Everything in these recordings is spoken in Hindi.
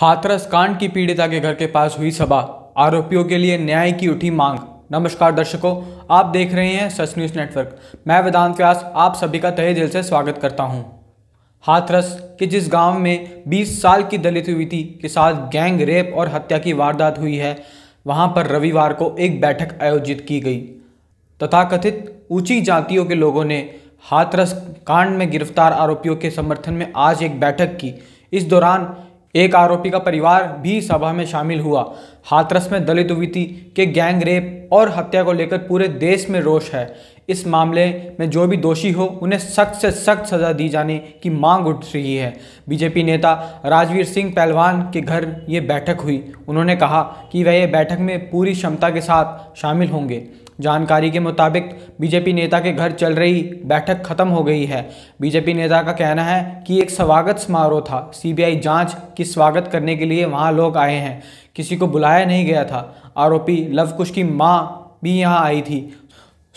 हाथरस कांड की पीड़िता के घर के पास हुई सभा आरोपियों के लिए न्याय की उठी मांग नमस्कार दर्शकों आप देख रहे हैं सच न्यूज नेटवर्क मैं वेदांत व्यास आप सभी का तहे दिल से स्वागत करता हूं हाथरस के जिस गांव में 20 साल की दलित युवती के साथ गैंग रेप और हत्या की वारदात हुई है वहां पर रविवार को एक बैठक आयोजित की गई तथाकथित ऊंची जातियों के लोगों ने हाथरस कांड में गिरफ्तार आरोपियों के समर्थन में आज एक बैठक की इस दौरान एक आरोपी का परिवार भी सभा में शामिल हुआ हाथरस में दलित युवती के गैंग रेप और हत्या को लेकर पूरे देश में रोष है इस मामले में जो भी दोषी हो उन्हें सख्त से सख्त सज़ा दी जाने की मांग उठ रही है बीजेपी नेता राजवीर सिंह पहलवान के घर ये बैठक हुई उन्होंने कहा कि वह ये बैठक में पूरी क्षमता के साथ शामिल होंगे जानकारी के मुताबिक बीजेपी नेता के घर चल रही बैठक खत्म हो गई है बीजेपी नेता का कहना है कि एक स्वागत समारोह था सीबीआई जांच की स्वागत करने के लिए वहां लोग आए हैं किसी को बुलाया नहीं गया था आरोपी लवकुश की मां भी यहां आई थी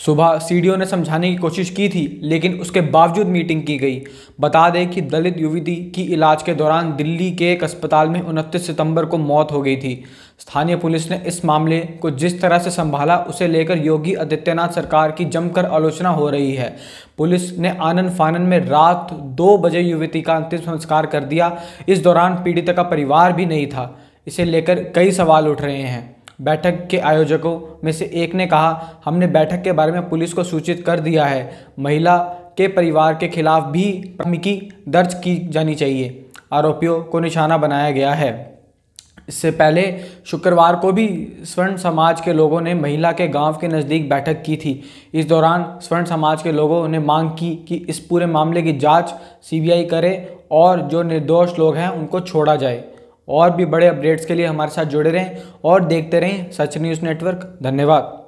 सुबह सी ने समझाने की कोशिश की थी लेकिन उसके बावजूद मीटिंग की गई बता दें कि दलित युवती की इलाज के दौरान दिल्ली के एक अस्पताल में उनतीस सितंबर को मौत हो गई थी स्थानीय पुलिस ने इस मामले को जिस तरह से संभाला उसे लेकर योगी आदित्यनाथ सरकार की जमकर आलोचना हो रही है पुलिस ने आनंद फानन में रात दो बजे युवती का अंतिम संस्कार कर दिया इस दौरान पीड़िता का परिवार भी नहीं था इसे लेकर कई सवाल उठ रहे हैं बैठक के आयोजकों में से एक ने कहा हमने बैठक के बारे में पुलिस को सूचित कर दिया है महिला के परिवार के खिलाफ भी प्राथमिकी दर्ज की जानी चाहिए आरोपियों को निशाना बनाया गया है इससे पहले शुक्रवार को भी स्वर्ण समाज के लोगों ने महिला के गांव के नज़दीक बैठक की थी इस दौरान स्वर्ण समाज के लोगों ने मांग की कि इस पूरे मामले की जांच सीबीआई करे और जो निर्दोष लोग हैं उनको छोड़ा जाए और भी बड़े अपडेट्स के लिए हमारे साथ जुड़े रहें और देखते रहें सच न्यूज़ नेटवर्क धन्यवाद